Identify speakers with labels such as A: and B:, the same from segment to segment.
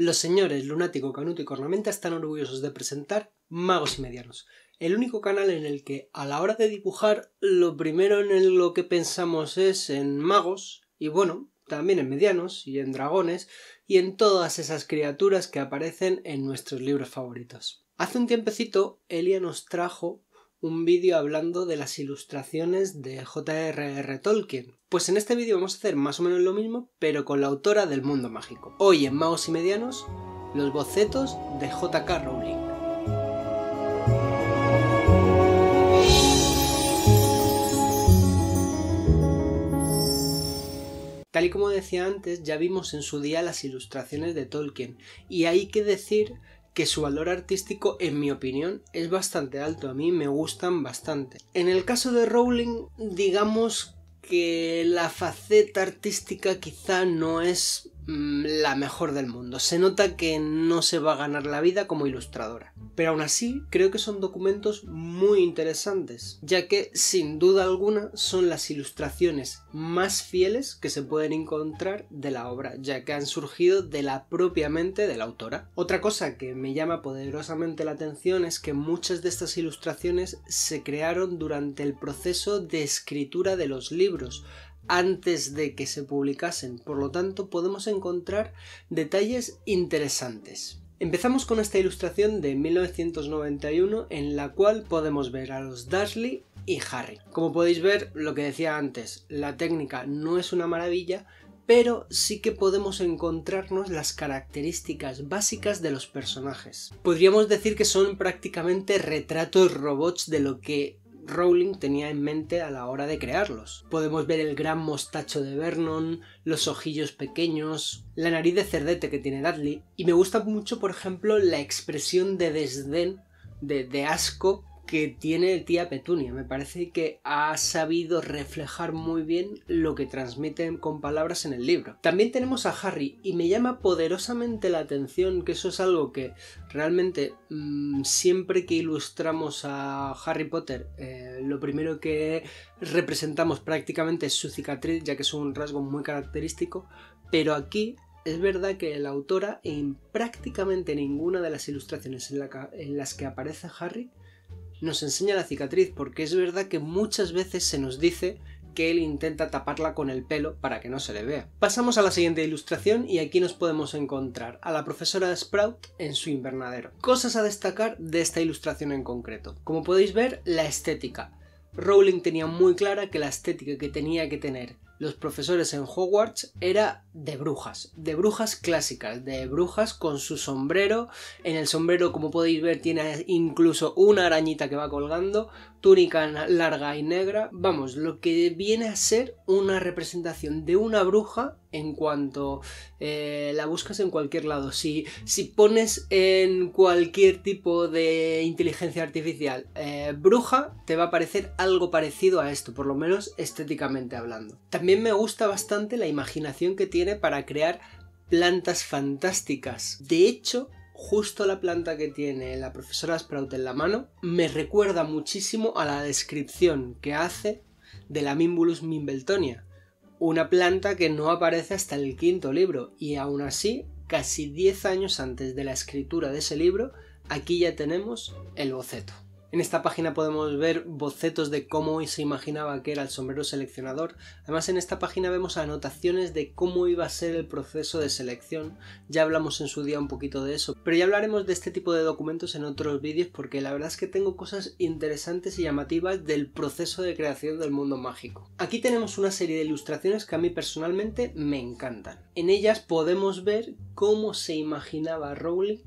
A: los señores Lunático, Canuto y Cornamenta están orgullosos de presentar Magos y Medianos, el único canal en el que a la hora de dibujar lo primero en lo que pensamos es en magos y bueno, también en medianos y en dragones y en todas esas criaturas que aparecen en nuestros libros favoritos. Hace un tiempecito Elia nos trajo un vídeo hablando de las ilustraciones de J.R.R. Tolkien. Pues en este vídeo vamos a hacer más o menos lo mismo, pero con la autora del mundo mágico. Hoy en Magos y Medianos, los bocetos de J.K. Rowling. Tal y como decía antes, ya vimos en su día las ilustraciones de Tolkien, y hay que decir que su valor artístico, en mi opinión, es bastante alto. A mí me gustan bastante. En el caso de Rowling, digamos que la faceta artística quizá no es Mm, la mejor del mundo. Se nota que no se va a ganar la vida como ilustradora. Pero aún así, creo que son documentos muy interesantes, ya que sin duda alguna son las ilustraciones más fieles que se pueden encontrar de la obra, ya que han surgido de la propia mente de la autora. Otra cosa que me llama poderosamente la atención es que muchas de estas ilustraciones se crearon durante el proceso de escritura de los libros, antes de que se publicasen, por lo tanto podemos encontrar detalles interesantes. Empezamos con esta ilustración de 1991 en la cual podemos ver a los Dursley y Harry. Como podéis ver, lo que decía antes, la técnica no es una maravilla, pero sí que podemos encontrarnos las características básicas de los personajes. Podríamos decir que son prácticamente retratos robots de lo que Rowling tenía en mente a la hora de crearlos. Podemos ver el gran mostacho de Vernon, los ojillos pequeños, la nariz de cerdete que tiene Dudley, y me gusta mucho, por ejemplo, la expresión de desdén, de, de asco que tiene tía Petunia. Me parece que ha sabido reflejar muy bien lo que transmiten con palabras en el libro. También tenemos a Harry y me llama poderosamente la atención que eso es algo que realmente mm, siempre que ilustramos a Harry Potter eh, lo primero que representamos prácticamente es su cicatriz ya que es un rasgo muy característico. Pero aquí es verdad que la autora en prácticamente ninguna de las ilustraciones en, las que aparece Harry nos enseña la cicatriz porque es verdad que muchas veces se nos dice que él intenta taparla con el pelo para que no se le vea. Pasamos a la siguiente ilustración y aquí nos podemos encontrar a la profesora Sprout en su invernadero. Cosas a destacar de esta ilustración en concreto. Como podéis ver, la estética. Rowling tenía muy clara que la estética que tenía que tener los profesores en Hogwarts era de brujas, de brujas clásicas, de brujas con su sombrero. En el sombrero, como podéis ver, tiene incluso una arañita que va colgando, túnica larga y negra, vamos, lo que viene a ser una representación de una bruja en cuanto eh, la buscas en cualquier lado. Si, si, pones en cualquier tipo de inteligencia artificial eh, bruja, te va a parecer algo parecido a esto, por lo menos estéticamente hablando. También me gusta bastante la imaginación que tiene para crear plantas fantásticas. De hecho, justo la planta que tiene la profesora Sprout en la mano me recuerda muchísimo a la descripción que hace de la Mimbulus mimbeltonia, una planta que no aparece hasta el quinto libro y aún así, casi 10 años antes de la escritura de ese libro, aquí ya tenemos el boceto. En esta página podemos ver bocetos de cómo se imaginaba que era el sombrero seleccionador. Además en esta página vemos anotaciones de cómo iba a ser el proceso de selección. Ya hablamos en su día un poquito de eso, pero ya hablaremos de este tipo de documentos en otros vídeos porque la verdad es que tengo cosas interesantes y llamativas del proceso de creación del mundo mágico. Aquí tenemos una serie de ilustraciones que a mí personalmente me encantan. En ellas podemos ver cómo se imaginaba Rowling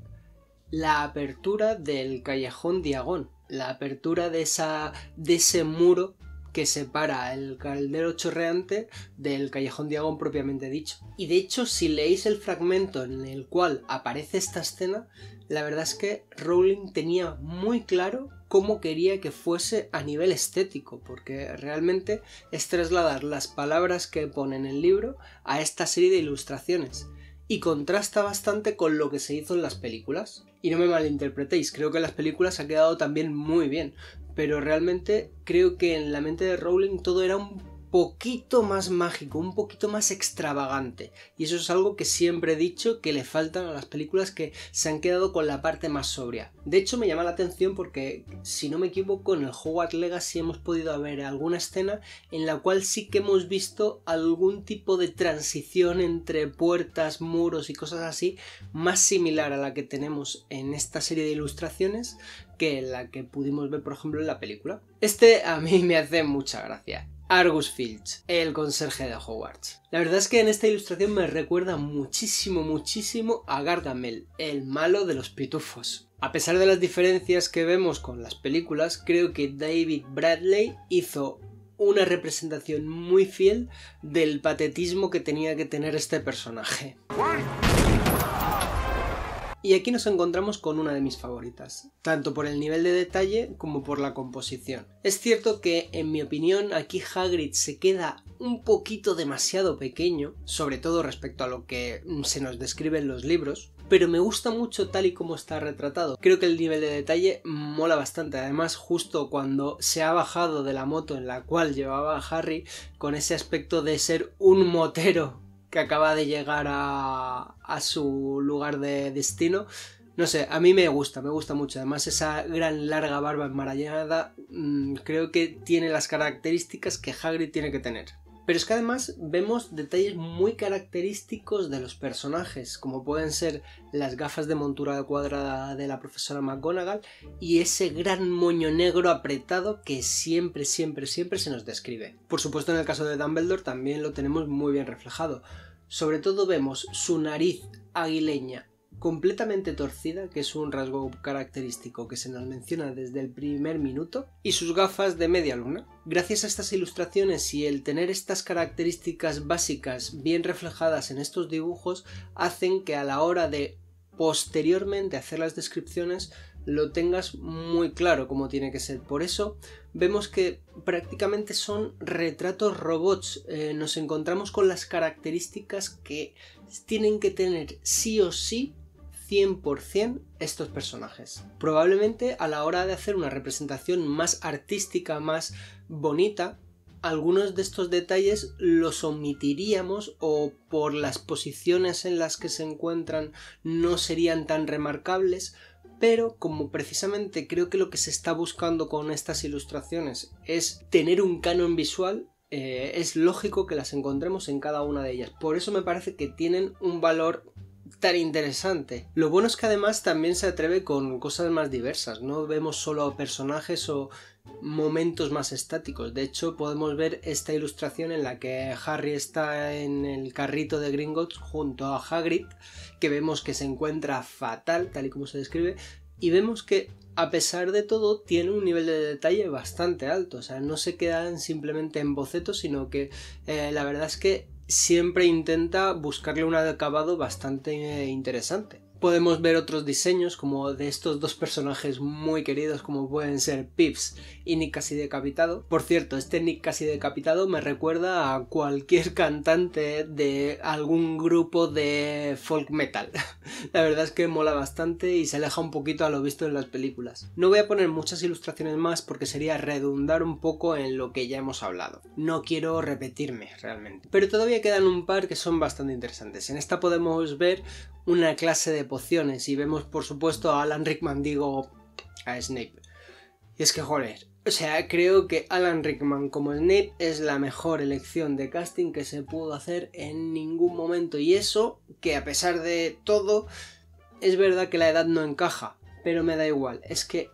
A: la apertura del callejón Diagón la apertura de, esa, de ese muro que separa el caldero chorreante del callejón Diagón propiamente dicho. Y de hecho, si leéis el fragmento en el cual aparece esta escena, la verdad es que Rowling tenía muy claro cómo quería que fuese a nivel estético, porque realmente es trasladar las palabras que pone en el libro a esta serie de ilustraciones y contrasta bastante con lo que se hizo en las películas. Y no me malinterpretéis, creo que en las películas ha quedado también muy bien. Pero realmente creo que en la mente de Rowling todo era un poquito más mágico, un poquito más extravagante. Y eso es algo que siempre he dicho que le faltan a las películas que se han quedado con la parte más sobria. De hecho, me llama la atención porque, si no me equivoco, en el Hogwarts Legacy hemos podido ver alguna escena en la cual sí que hemos visto algún tipo de transición entre puertas, muros y cosas así, más similar a la que tenemos en esta serie de ilustraciones que la que pudimos ver, por ejemplo, en la película. Este a mí me hace mucha gracia. Argus Filch, el conserje de Hogwarts. La verdad es que en esta ilustración me recuerda muchísimo, muchísimo a Gargamel, el malo de los pitufos. A pesar de las diferencias que vemos con las películas, creo que David Bradley hizo una representación muy fiel del patetismo que tenía que tener este personaje. Y aquí nos encontramos con una de mis favoritas, tanto por el nivel de detalle como por la composición. Es cierto que, en mi opinión, aquí Hagrid se queda un poquito demasiado pequeño, sobre todo respecto a lo que se nos describe en los libros, pero me gusta mucho tal y como está retratado. Creo que el nivel de detalle mola bastante. Además, justo cuando se ha bajado de la moto en la cual llevaba a Harry, con ese aspecto de ser un motero que acaba de llegar a, su lugar de destino. No sé, a mí me gusta, me gusta mucho. Además, esa gran larga barba enmarañada mm, creo que tiene las características que Hagrid tiene que tener. Pero es que además vemos detalles muy característicos de los personajes, como pueden ser las gafas de montura cuadrada de la profesora McGonagall y ese gran moño negro apretado que siempre, siempre, siempre se nos describe. Por supuesto en el caso de Dumbledore también lo tenemos muy bien reflejado. Sobre todo vemos su nariz aguileña completamente torcida, que es un rasgo característico que se nos menciona desde el primer minuto, y sus gafas de media luna. Gracias a estas ilustraciones y el tener estas características básicas bien reflejadas en estos dibujos, hacen que a la hora de posteriormente hacer las descripciones lo tengas muy claro como tiene que ser. Por eso vemos que prácticamente son retratos robots. Eh, nos encontramos con las características que tienen que tener sí o sí 100% estos personajes. Probablemente a la hora de hacer una representación más artística, más bonita, algunos de estos detalles los omitiríamos o por las posiciones en las que se encuentran no serían tan remarcables, pero como precisamente creo que lo que se está buscando con estas ilustraciones es tener un canon visual, eh, es lógico que las encontremos en cada una de ellas. Por eso me parece que tienen un valor tan interesante. Lo bueno es que además también se atreve con cosas más diversas, no vemos solo personajes o momentos más estáticos. De hecho, podemos ver esta ilustración en la que Harry está en el carrito de Gringotts junto a Hagrid, que vemos que se encuentra fatal, tal y como se describe, y vemos que a pesar de todo tiene un nivel de detalle bastante alto, o sea, no se quedan simplemente en bocetos, sino que eh, la verdad es que siempre intenta buscarle un acabado bastante interesante podemos ver otros diseños como de estos dos personajes muy queridos como pueden ser Pips y Nick casi decapitado. Por cierto, este Nick casi decapitado me recuerda a cualquier cantante de algún grupo de folk metal. La verdad es que mola bastante y se aleja un poquito a lo visto en las películas. No voy a poner muchas ilustraciones más porque sería redundar un poco en lo que ya hemos hablado. No quiero repetirme realmente. Pero todavía quedan un par que son bastante interesantes. En esta podemos ver una clase de pociones y vemos por supuesto a Alan Rickman, digo, a Snape. Y es que, joder, o sea, creo que Alan Rickman como Snape es la mejor elección de casting que se pudo hacer en ningún momento. Y eso, que a pesar de todo, es verdad que la edad no encaja, pero me da igual, es que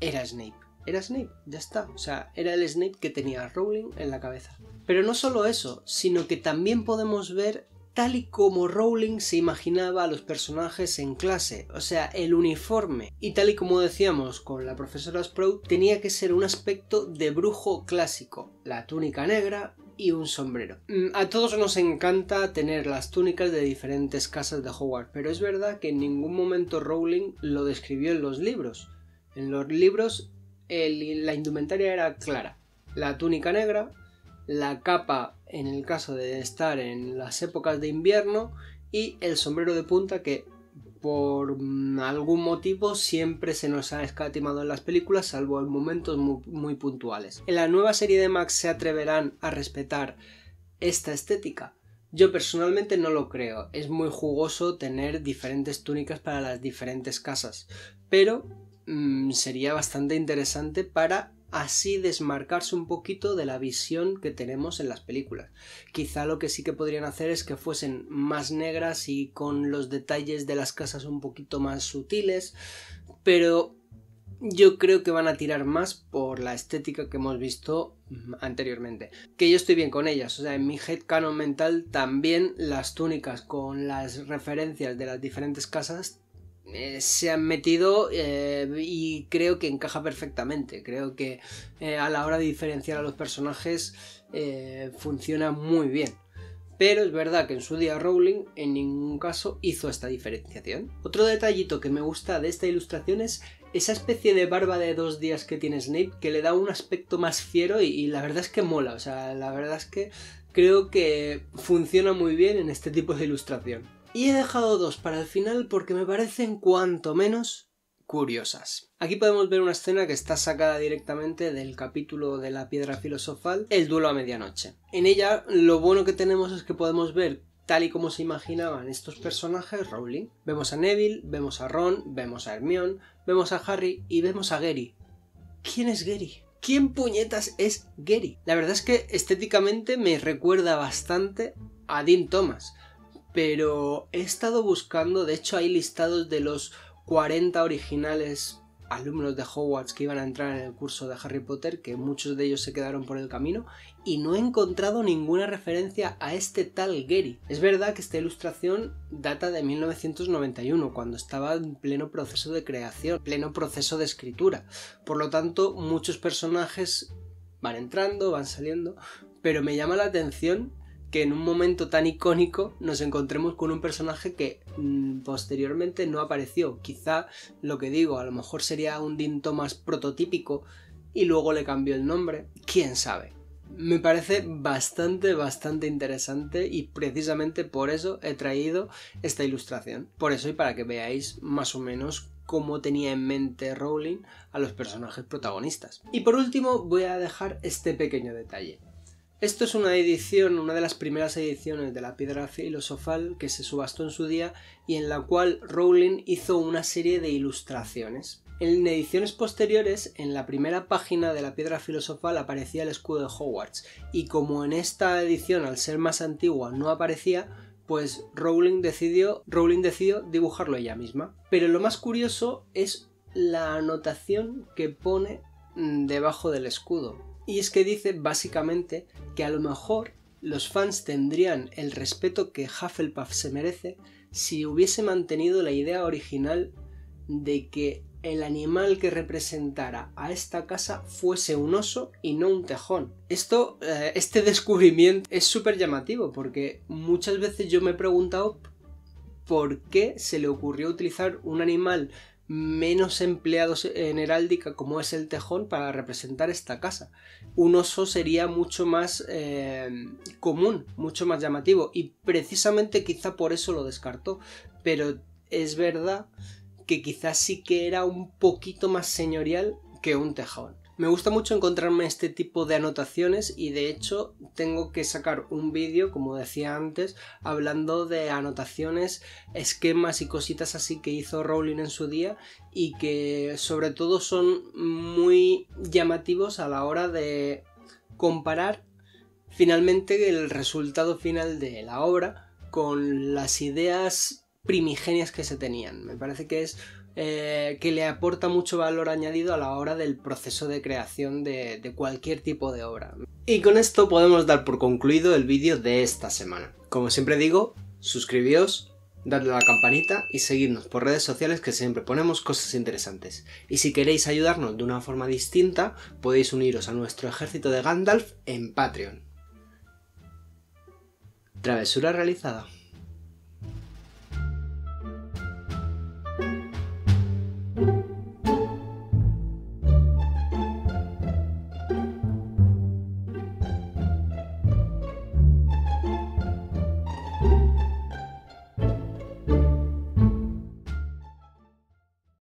A: era Snape. Era Snape, ya está. O sea, era el Snape que tenía Rowling en la cabeza. Pero no solo eso, sino que también podemos ver tal y como Rowling se imaginaba a los personajes en clase, o sea, el uniforme. Y tal y como decíamos con la profesora Sprout, tenía que ser un aspecto de brujo clásico, la túnica negra y un sombrero. Mm, a todos nos encanta tener las túnicas de diferentes casas de Hogwarts, pero es verdad que en ningún momento Rowling lo describió en los libros. En los libros la indumentaria era clara, la túnica negra, la capa en el caso de estar en las épocas de invierno y el sombrero de punta que por mm, algún motivo siempre se nos ha escatimado en las películas, salvo en momentos muy, puntuales. En la nueva serie de Max se atreverán a respetar esta estética. Yo personalmente no lo creo, es muy jugoso tener diferentes túnicas para las diferentes casas, pero mm, sería bastante interesante para así desmarcarse un poquito de la visión que tenemos en las películas. Quizá lo que sí que podrían hacer es que fuesen más negras y con los detalles de las casas un poquito más sutiles, pero yo creo que van a tirar más por la estética que hemos visto mm, anteriormente. Que yo estoy bien con ellas, o sea, en mi headcanon mental también las túnicas con las referencias de las diferentes casas eh, se han metido eh, y creo que encaja perfectamente. Creo que eh, a la hora de diferenciar a los personajes funciona muy bien. Pero es verdad que en su día Rowling en ningún caso hizo esta diferenciación. Otro detallito que me gusta de esta ilustración es esa especie de barba de dos días que tiene Snape que le da un aspecto más fiero y, y la verdad es que mola. O sea, la verdad es que creo que funciona muy bien en este tipo de ilustración. Y he dejado dos para el final porque me parecen cuanto menos curiosas. Aquí podemos ver una escena que está sacada directamente del capítulo de la piedra filosofal, El duelo a medianoche. En ella lo bueno que tenemos es que podemos ver tal y como se imaginaban estos personajes Rowling. Vemos a Neville, vemos a Ron, vemos a Hermione, vemos a Harry y vemos a Gary. ¿Quién es Gary? ¿Quién puñetas es Gary? La verdad es que estéticamente me recuerda bastante a Dean Thomas pero he estado buscando, de hecho hay listados de los 40 originales alumnos de Hogwarts que iban a entrar en el curso de Harry Potter, que muchos de ellos se quedaron por el camino, y no he encontrado ninguna referencia a este tal Gary. Es verdad que esta ilustración data de 1991, cuando estaba en pleno proceso de creación, pleno proceso de escritura. Por lo tanto, muchos personajes van entrando, van saliendo, pero me llama la atención que en un momento tan icónico nos encontremos con un personaje que mm, posteriormente no apareció. Quizá lo que digo, a lo mejor sería un dinto más prototípico y luego le cambió el nombre, quién sabe. Me parece bastante, bastante interesante y precisamente por eso he traído esta ilustración. Por eso y para que veáis más o menos cómo tenía en mente Rowling a los personajes protagonistas. Y por último voy a dejar este pequeño detalle. Esto es una edición, una de las primeras ediciones de la piedra filosofal que se subastó en su día y en la cual Rowling hizo una serie de ilustraciones. En ediciones posteriores, en la primera página de la piedra filosofal aparecía el escudo de Hogwarts y como en esta edición, al ser más antigua, no aparecía, pues Rowling decidió, Rowling decidió dibujarlo ella misma. Pero lo más curioso es la anotación que pone mm, debajo del escudo. Y es que dice básicamente que a lo mejor los fans tendrían el respeto que Hufflepuff se merece si hubiese mantenido la idea original de que el animal que representara a esta casa fuese un oso y no un tejón. Esto, eh, este descubrimiento es súper llamativo porque muchas veces yo me he preguntado por qué se le ocurrió utilizar un animal menos empleados en heráldica como es el tejón para representar esta casa. Un oso sería mucho más eh, común, mucho más llamativo y precisamente quizá por eso lo descartó. Pero es verdad que quizás sí que era un poquito más señorial que un tejón. Me gusta mucho encontrarme este tipo de anotaciones y de hecho tengo que sacar un vídeo, como decía antes, hablando de anotaciones, esquemas y cositas así que hizo Rowling en su día y que sobre todo son muy llamativos a la hora de comparar finalmente el resultado final de la obra con las ideas primigenias que se tenían. Me parece que es eh, que le aporta mucho valor añadido a la hora del proceso de creación de, de cualquier tipo de obra. Y con esto podemos dar por concluido el vídeo de esta semana. Como siempre digo, suscribíos, dadle a la campanita y seguidnos por redes sociales que siempre ponemos cosas interesantes. Y si queréis ayudarnos de una forma distinta, podéis uniros a nuestro ejército de Gandalf en Patreon. Travesura realizada.